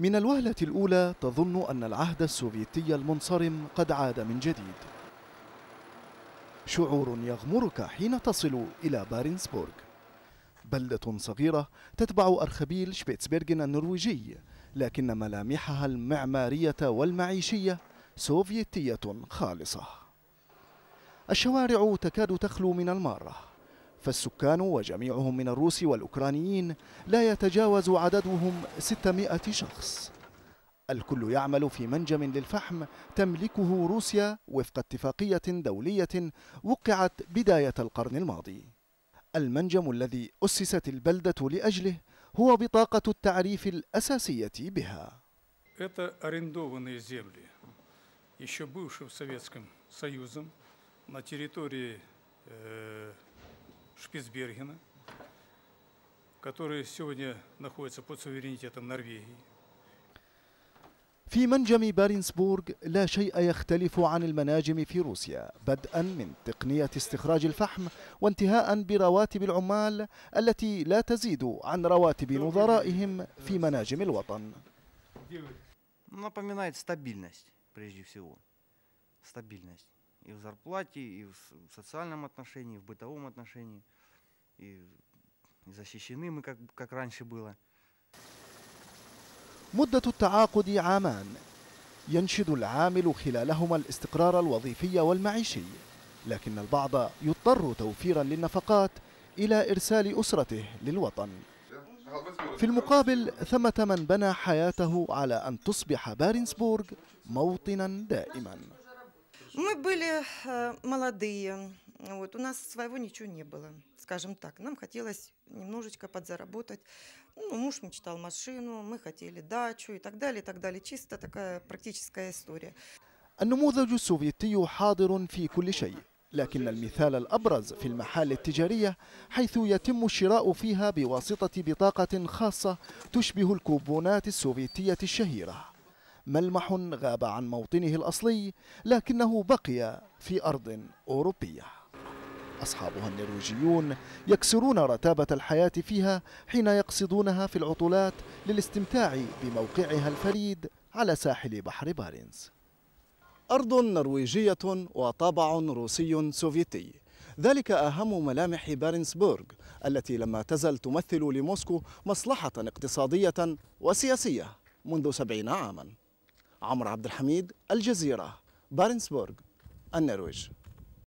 من الوهلة الأولى تظن أن العهد السوفيتي المنصرم قد عاد من جديد شعور يغمرك حين تصل إلى بارنسبورغ بلدة صغيرة تتبع أرخبيل شبيتسبرغن النرويجي لكن ملامحها المعمارية والمعيشية سوفيتية خالصة الشوارع تكاد تخلو من المارة فالسكان وجميعهم من الروس والأوكرانيين لا يتجاوز عددهم 600 شخص الكل يعمل في منجم للفحم تملكه روسيا وفق اتفاقية دولية وقعت بداية القرن الماضي المنجم الذي أسست البلدة لأجله هو بطاقة التعريف الأساسية بها еще бывшим Советским Союзом, на территории э, Шпицбергена, который сегодня находится под суверенитетом Норвегии. في منجم بارنسبورغ لا شيء يختلف عن المناجم في روسيا بدءا من تقنية استخراج الفحم وانتهاءا برواتب العمال التي لا تزيد عن رواتب نظرائهم في مناجم الوطن Напоминает стабильность, прежде всего. Стабильность. и в зарплате, и в социальном отношении, и в бытовом отношении. И защищены мы, как, как раньше было. مدة التعاقد عامان ينشد العامل خلالهما الاستقرار الوظيفي والمعيشي لكن البعض يضطر توفيرا للنفقات إلى إرسال أسرته للوطن في المقابل ثمة من بنى حياته على أن تصبح بارنسبورغ موطنا دائما Мы были молодые, вот, у нас своего ничего не было, скажем так. Нам хотелось немножечко подзаработать. Ну, муж мечтал машину, мы хотели дачу и так далее, и так далее. Чисто такая практическая история. النموذج السوفيتي حاضر في كل شيء لكن المثال الأبرز في المحال التجارية حيث يتم الشراء فيها بواسطة بطاقة خاصة تشبه الكوبونات السوفيتية الشهيرة ملمح غاب عن موطنه الأصلي لكنه بقي في أرض أوروبية أصحابها النرويجيون يكسرون رتابة الحياة فيها حين يقصدونها في العطلات للاستمتاع بموقعها الفريد على ساحل بحر بارنس أرض نرويجية وطابع روسي سوفيتي ذلك أهم ملامح بارنسبورغ التي لم تزل تمثل لموسكو مصلحة اقتصادية وسياسية منذ سبعين عاماً عمرو عبد الحميد الجزيرة بارنسبورغ النرويج